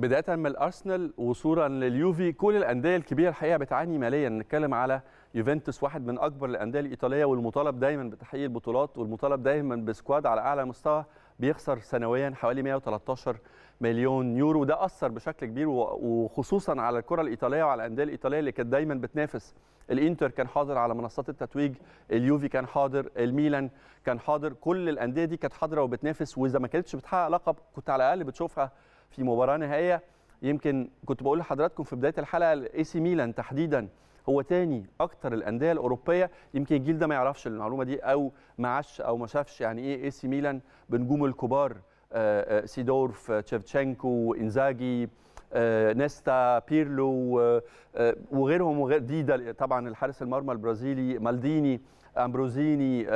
بدايه من الارسنال وصولا لليوفي كل الانديه الكبيره الحقيقه بتعاني ماليا نتكلم على يوفنتوس واحد من اكبر الانديه الايطاليه والمطالب دايما بتحقيق البطولات والمطالب دايما بسكواد على اعلى مستوى بيخسر سنويا حوالي 113 مليون يورو ده اثر بشكل كبير وخصوصا على الكره الايطاليه وعلى الانديه الايطاليه اللي كانت دايما بتنافس الانتر كان حاضر على منصات التتويج اليوفي كان حاضر الميلان كان حاضر كل الانديه دي كانت حاضره وبتنافس واذا ما كانتش بتحقق لقب كنت على الاقل بتشوفها في مباراه نهائيه يمكن كنت بقول لحضراتكم في بدايه الحلقه اي سي ميلان تحديدا هو تاني اكتر الانديه الاوروبيه يمكن الجيل ده ما يعرفش المعلومه دي او ما عاش او ما شافش يعني ايه اي سي ميلان بنجومه الكبار آه، آه، سيدورف آه، تشيفتشينكو انزاجي آه، نيستا بيرلو آه، آه، وغيرهم وغير ديدا طبعا الحارس المرمى البرازيلي مالديني امبروزيني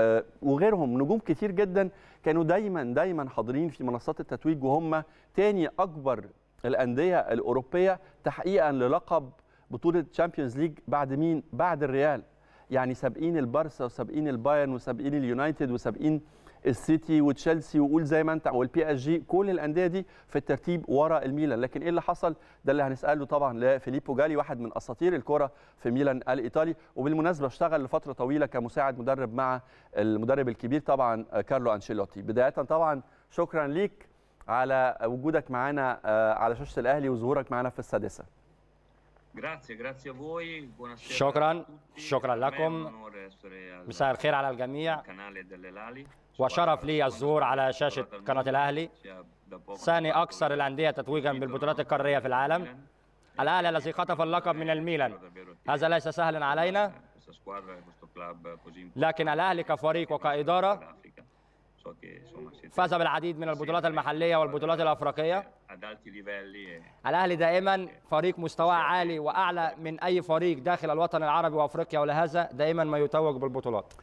وغيرهم نجوم كتير جدا كانوا دايما دايما حاضرين في منصات التتويج وهم تاني اكبر الانديه الاوروبيه تحقيقا للقب بطوله تشامبيونز ليج بعد مين بعد الريال يعني سابقين البارسا وسابقين البايرن وسابقين اليونايتد وسابقين السيتي وتشيلسي وقول زي ما انت والبي اس جي كل الانديه دي في الترتيب ورا الميلان لكن ايه اللي حصل ده اللي هنساله طبعا لفيليبو جالي واحد من اساطير الكره في ميلان الايطالي وبالمناسبه اشتغل لفتره طويله كمساعد مدرب مع المدرب الكبير طبعا كارلو انشيلوتي بدايه طبعا شكرا ليك على وجودك معانا آه، على شاشه الاهلي وظهورك معانا في السادسه شكرا شكرا لكم مساء الخير على الجميع وشرف لي الظهور على شاشة قناة الأهلي ثاني أكثر الأندية تتويجا بالبطولات القارية في العالم الأهلي الذي خطف اللقب من الميلان هذا ليس سهلا علينا لكن الأهلي كفريق وكإدارة فاز بالعديد من البطولات المحلية والبطولات الأفريقية الأهلي دائما فريق مستواه عالي وأعلى من أي فريق داخل الوطن العربي وأفريقيا ولهذا دائما ما يتوج بالبطولات